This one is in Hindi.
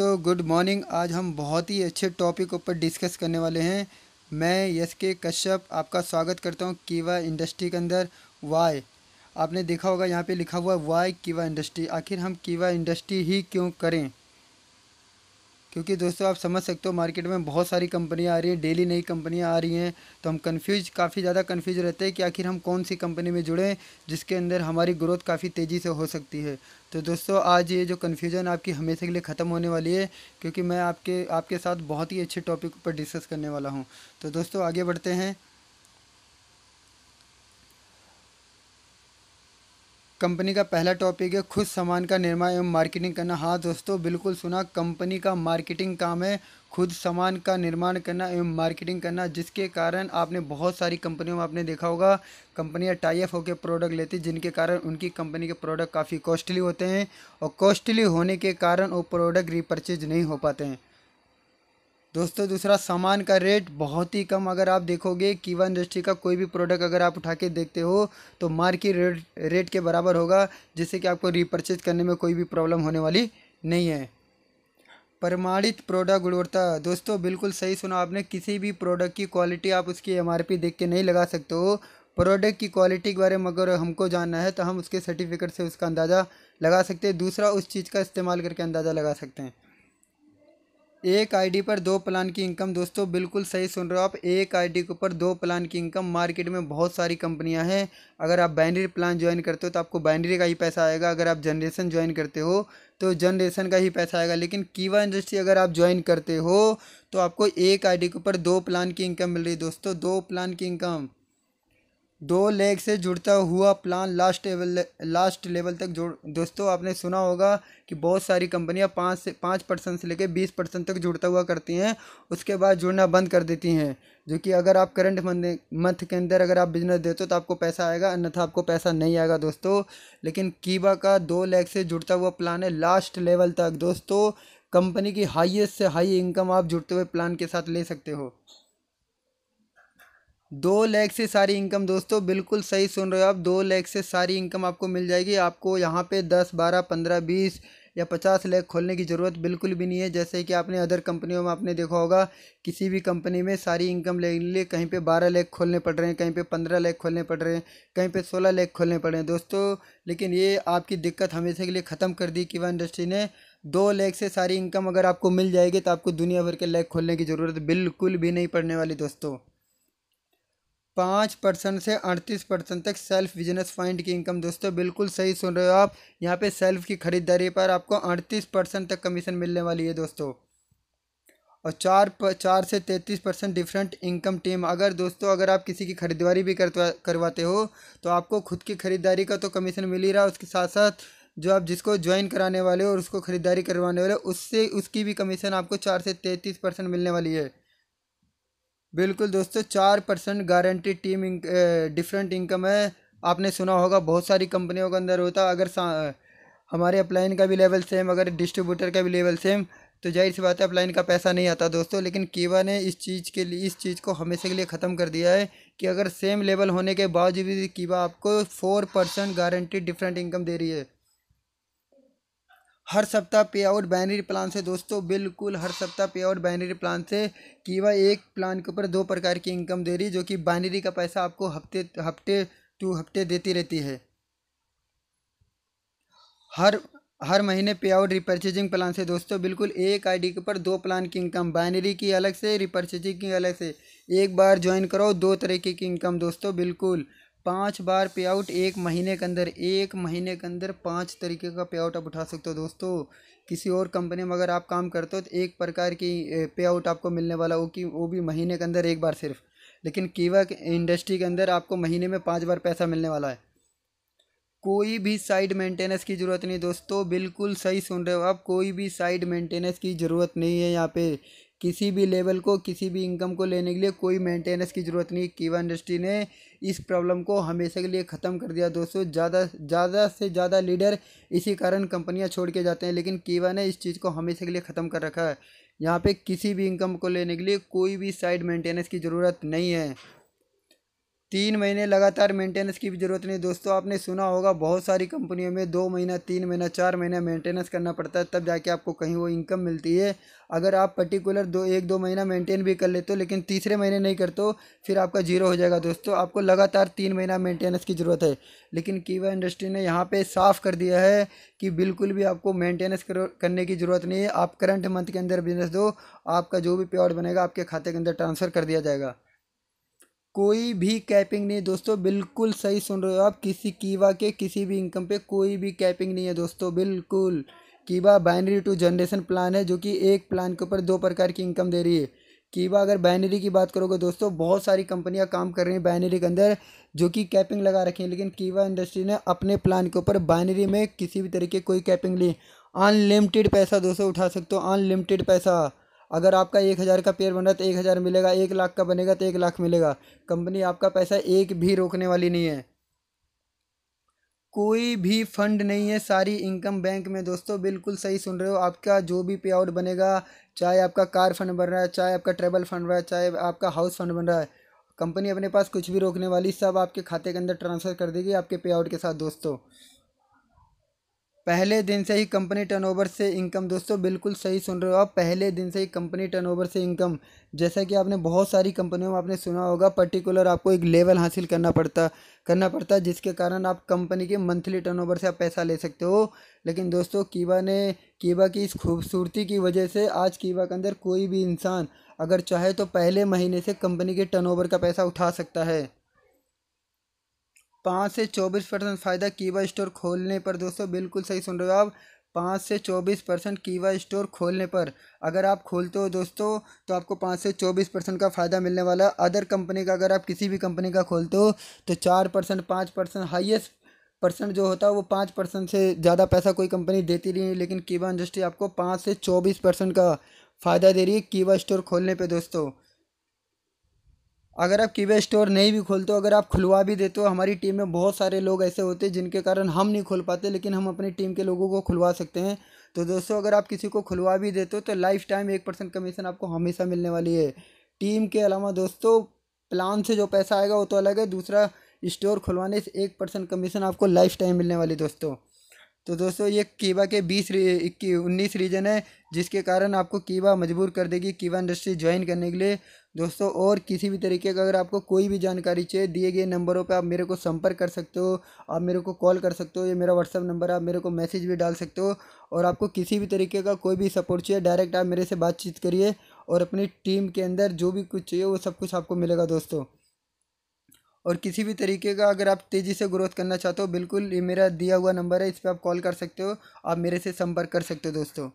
दोस्तों गुड मॉर्निंग आज हम बहुत ही अच्छे टॉपिक ऊपर डिस्कस करने वाले हैं मैं यस के कश्यप आपका स्वागत करता हूं कीवा इंडस्ट्री के अंदर वाई आपने देखा होगा यहाँ पे लिखा हुआ वाई कीवा इंडस्ट्री आखिर हम कीवा इंडस्ट्री ही क्यों करें क्योंकि दोस्तों आप समझ सकते हो मार्केट में बहुत सारी कंपनियां आ रही हैं डेली नई कंपनियां आ रही हैं तो हम कंफ्यूज काफ़ी ज़्यादा कंफ्यूज रहते हैं कि आखिर हम कौन सी कंपनी में जुड़ें जिसके अंदर हमारी ग्रोथ काफ़ी तेज़ी से हो सकती है तो दोस्तों आज ये जो कन्फ्यूज़न आपकी हमेशा के लिए ख़त्म होने वाली है क्योंकि मैं आपके आपके साथ बहुत ही अच्छे टॉपिक पर डिस्कस करने वाला हूँ तो दोस्तों आगे बढ़ते हैं कंपनी का पहला टॉपिक है खुद सामान का निर्माण एवं मार्केटिंग करना हाँ दोस्तों बिल्कुल सुना कंपनी का मार्केटिंग काम है खुद सामान का निर्माण करना एवं मार्केटिंग करना जिसके कारण आपने बहुत सारी कंपनियों में आपने देखा होगा कंपनियां टाइप होकर प्रोडक्ट लेती जिनके कारण उनकी कंपनी के प्रोडक्ट काफ़ी कॉस्टली होते हैं और कॉस्टली होने के कारण वो प्रोडक्ट रिपर्चेज नहीं हो पाते हैं दोस्तों दूसरा सामान का रेट बहुत ही कम अगर आप देखोगे कीवा इंडस्ट्री का कोई भी प्रोडक्ट अगर आप उठा के देखते हो तो मार्केट रेट रेट के बराबर होगा जिससे कि आपको रिपर्चेज करने में कोई भी प्रॉब्लम होने वाली नहीं है प्रमाणित प्रोडक्ट गुणवत्ता दोस्तों बिल्कुल सही सुना आपने किसी भी प्रोडक्ट की क्वालिटी आप उसकी पी देख के नहीं लगा सकते हो प्रोडक्ट की क्वालिटी के बारे में अगर हमको जानना है तो हम उसके सर्टिफिकेट से उसका अंदाज़ा लगा सकते हैं दूसरा उस चीज़ का इस्तेमाल करके अंदाज़ा लगा सकते हैं एक आईडी पर दो प्लान की इनकम दोस्तों बिल्कुल सही सुन रहे हो आप एक आईडी के ऊपर दो प्लान की इनकम मार्केट में बहुत सारी कंपनियां हैं अगर आप बाइनरी प्लान ज्वाइन करते हो तो आपको बाइनरी का ही पैसा आएगा अगर आप जनरेशन ज्वाइन करते हो तो जनरेशन का ही पैसा आएगा लेकिन कीवा इंडस्ट्री अगर आप ज्वाइन करते हो तो आपको एक आई के ऊपर दो प्लान की इनकम मिल रही है दोस्तों दो प्लान की इनकम दो लेग से जुड़ता हुआ plan last level last level तक जुड़ दोस्तों आपने सुना होगा कि बहुत सारी कंपनियां पाँच से पाँच परसेंट से लेकर बीस परसेंट तक जुड़ता हुआ करती हैं उसके बाद जुड़ना बंद कर देती हैं जो कि अगर आप करंट मंथ के अंदर अगर आप बिजनेस देते हो तो आपको पैसा आएगा अन्यथा आपको पैसा नहीं आएगा दोस्तों लेकिन कीबा का दो लेग से जुड़ता हुआ प्लान है लास्ट लेवल तक दोस्तों कंपनी की हाइएस्ट से हाई इनकम आप जुड़ते हुए प्लान के साथ ले सकते हो दो लैख से सारी इनकम दोस्तों बिल्कुल सही सुन रहे हो आप दो लैख से सारी इनकम आपको मिल जाएगी आपको यहाँ पे दस बारह पंद्रह बीस या पचास लैख खोलने की ज़रूरत बिल्कुल भी नहीं है जैसे कि आपने अदर कंपनियों में आपने देखा होगा किसी भी कंपनी में सारी इनकम लेने लिए कहीं पे बारह लैख खोलने पड़ रहे हैं कहीं पे पंद्रह लैख खोलने पड़ रहे हैं कहीं पे सोलह लैख खोलने पड़ रहे हैं दोस्तों लेकिन ये आपकी दिक्कत हमेशा के लिए ख़त्म कर दी किवा इंडस्ट्री ने दो लैख से सारी इनकम अगर आपको मिल जाएगी तो आपको दुनिया भर के लैख खोलने की ज़रूरत बिल्कुल भी नहीं पड़ने वाली दोस्तों पाँच परसेंट से अड़तीस परसेंट तक सेल्फ बिजनेस फाइंड की इनकम दोस्तों बिल्कुल सही सुन रहे हो आप यहाँ पे सेल्फ की खरीदारी पर आपको अड़तीस परसेंट तक कमीशन मिलने वाली है दोस्तों और चार प चार से तैंतीस परसेंट डिफरेंट इनकम टीम अगर दोस्तों अगर आप किसी की खरीदारी भी करवा करवाते हो तो आपको खुद की खरीदारी का तो कमीशन मिल ही रहा उसके साथ साथ जो आप जिसको ज्वाइन कराने वाले हो और उसको ख़रीदारी करवाने वाले उससे उसकी भी कमीशन आपको चार से तैंतीस परसेंट मिलने वाली है बिल्कुल दोस्तों चार परसेंट गारंटी टीम इंक, डिफरेंट इनकम है आपने सुना होगा बहुत सारी कंपनियों के अंदर होता है अगर हमारे अपलाइन का भी लेवल सेम अगर डिस्ट्रीब्यूटर का भी लेवल सेम तो जाहिर सी बात है अपलाइन का पैसा नहीं आता दोस्तों लेकिन कीवा ने इस चीज़ के लिए इस चीज़ को हमेशा के लिए ख़त्म कर दिया है कि अगर सेम लेवल होने के बावजूद भी कीवा आपको four percent guarantee different income दे रही है हर सप्ताह पे आउट बाइनरी प्लान से दोस्तों बिल्कुल हर सप्ताह पे आउट बाइनरी प्लान से कीवा एक प्लान के ऊपर दो प्रकार की इनकम दे रही जो कि बाइनरी का पैसा आपको हफ्ते हफ्ते टू हफ्ते देती रहती है हर हर महीने पे आउट रिपर्चेजिंग प्लान से दोस्तों बिल्कुल एक आईडी के ऊपर दो प्लान की इनकम बाइनरी की अलग से रिपर्चेजिंग की अलग से एक बार ज्वाइन करो दो तरीके की इनकम दोस्तों बिल्कुल पाँच बार पे आउट एक महीने के अंदर एक महीने के अंदर पाँच तरीके का पे आउट आप उठा सकते हो दोस्तों किसी और कंपनी में अगर आप काम करते हो तो एक प्रकार की पे आउट आपको मिलने वाला हो कि वो भी महीने के अंदर एक बार सिर्फ लेकिन कीवा इंडस्ट्री के अंदर आपको महीने में पाँच बार पैसा मिलने वाला है कोई भी साइड मेंटेनेंस की ज़रूरत नहीं दोस्तों बिल्कुल सही सुन रहे हो आप कोई भी साइड मेंटेनेंस की ज़रूरत नहीं है यहाँ पे किसी भी लेवल को किसी भी इनकम को लेने के लिए कोई मेंटेनेंस की ज़रूरत नहीं कीवा इंडस्ट्री ने इस प्रॉब्लम को हमेशा के लिए ख़त्म कर दिया दोस्तों ज़्यादा ज़्यादा से ज़्यादा लीडर इसी कारण कंपनियाँ छोड़ के जाते हैं लेकिन कीवा ने इस चीज़ को हमेशा के लिए ख़त्म कर रखा है यहाँ पे किसी भी इनकम को लेने के लिए कोई भी साइड मेंटेनेंस की ज़रूरत नहीं है तीन महीने लगातार मेंटेनेंस की भी ज़रूरत नहीं दोस्तों आपने सुना होगा बहुत सारी कंपनियों में दो महीना तीन महीना चार महीना मेंटेनेंस करना पड़ता है तब जाके आपको कहीं वो इनकम मिलती है अगर आप पर्टिकुलर दो एक दो महीना मेंटेन भी कर लेते हो लेकिन तीसरे महीने नहीं करते हो फिर आपका जीरो हो जाएगा दोस्तों आपको लगातार तीन महीना मेंटेनेंस की ज़रूरत है लेकिन कीवा इंडस्ट्री ने यहाँ पर साफ़ कर दिया है कि बिल्कुल भी आपको मेंटेनेंस करने की ज़रूरत नहीं है आप करंट मंथ के अंदर बिजनेस दो आपका जो भी प्योर बनेगा आपके खाते के अंदर ट्रांसफ़र कर दिया जाएगा कोई भी कैपिंग नहीं दोस्तों बिल्कुल सही सुन रहे हो आप किसी कीवा के किसी भी इनकम पे कोई भी कैपिंग नहीं है दोस्तों बिल्कुल कीवा बाइनरी टू जनरेशन प्लान है जो कि एक प्लान के ऊपर दो प्रकार की इनकम दे रही है कीवा अगर बाइनरी की बात करोगे दोस्तों बहुत सारी कंपनियां काम कर रही हैं बाइनरी के अंदर जो कि कैपिंग लगा रखी है लेकिन कीवा इंडस्ट्री ने अपने प्लान के ऊपर बाइनरी में किसी भी तरीके कोई कैपिंग ली अनलिमिटेड पैसा दोस्तों उठा सकते हो अनलिमिटेड पैसा अगर आपका एक हज़ार का पेयर बन रहा है तो एक हज़ार मिलेगा एक लाख का बनेगा तो एक लाख मिलेगा कंपनी आपका पैसा एक भी रोकने वाली नहीं है कोई भी फंड नहीं है सारी इनकम बैंक में दोस्तों बिल्कुल सही सुन रहे हो आपका जो भी पे आउट बनेगा चाहे आपका कार फंड बन रहा है चाहे आपका ट्रेवल फंड बन रहा है चाहे आपका हाउस फंड बन रहा है कंपनी अपने पास कुछ भी रोकने वाली सब आपके खाते के अंदर ट्रांसफ़र कर देगी आपके पे आउट के साथ दोस्तों पहले दिन से ही कंपनी टर्नओवर से इनकम दोस्तों बिल्कुल सही सुन रहे हो आप पहले दिन से ही कंपनी टर्नओवर से इनकम जैसा कि आपने बहुत सारी कंपनियों में आपने सुना होगा पर्टिकुलर आपको एक लेवल हासिल करना पड़ता करना पड़ता है जिसके कारण आप कंपनी के मंथली टर्नओवर से आप पैसा ले सकते हो लेकिन दोस्तों कीवा ने कीवा की इस खूबसूरती की वजह से आज कीवा के अंदर कोई भी इंसान अगर चाहे तो पहले महीने से कंपनी के टर्नओवर का पैसा उठा सकता है पाँच से चौबीस परसेंट फ़ायदा कीवा स्टोर खोलने पर दोस्तों बिल्कुल सही सुन रहे हो आप पाँच से चौबीस परसेंट कीवा स्टोर खोलने पर अगर आप खोलते हो दोस्तों तो आपको पाँच से चौबीस परसेंट का फ़ायदा मिलने वाला है अदर कंपनी का अगर आप किसी भी कंपनी का खोलते हो तो चार परसेंट पाँच परसेंट हाइएस्ट परसेंट जो होता है वो पाँच परसेंट से ज़्यादा पैसा कोई कंपनी देती नहीं है लेकिन कीवा इंडस्ट्री आपको पाँच से चौबीस परसेंट का फ़ायदा दे रही है कीवा स्टोर खोलने पर दोस्तों अगर आप कीवे स्टोर नहीं भी खोलते हो अगर आप खुलवा भी देते हो हमारी टीम में बहुत सारे लोग ऐसे होते हैं जिनके कारण हम नहीं खोल पाते लेकिन हम अपनी टीम के लोगों को खुलवा सकते हैं तो दोस्तों अगर आप किसी को खुलवा भी देते हो तो लाइफ टाइम एक परसेंट कमीशन आपको हमेशा मिलने वाली है टीम के अलावा दोस्तों प्लान से जो पैसा आएगा वो तो अलग है दूसरा स्टोर खुलवाने से एक परसेंट कमीशन आपको लाइफ टाइम मिलने वाली दोस्तों तो दोस्तों ये कीवा के बीस इक्की उन्नीस रीजन है जिसके कारण आपको कीवा मजबूर कर देगी कीवा इंडस्ट्री ज्वाइन करने के लिए दोस्तों और किसी भी तरीके का अगर आपको कोई भी जानकारी चाहिए दिए गए नंबरों पे आप मेरे को संपर्क कर सकते हो आप मेरे को कॉल कर सकते हो ये मेरा व्हाट्सअप नंबर है आप मेरे को मैसेज भी डाल सकते हो और आपको किसी भी तरीके का कोई भी सपोर्ट चाहिए डायरेक्ट आप मेरे से बातचीत करिए और अपनी टीम के अंदर जो भी कुछ चाहिए वो सब कुछ आपको मिलेगा दोस्तों और किसी भी तरीके का अगर आप तेज़ी से ग्रोथ करना चाहते हो बिल्कुल ये मेरा दिया हुआ नंबर है इस पर आप कॉल कर सकते हो आप मेरे से संपर्क कर सकते हो दोस्तों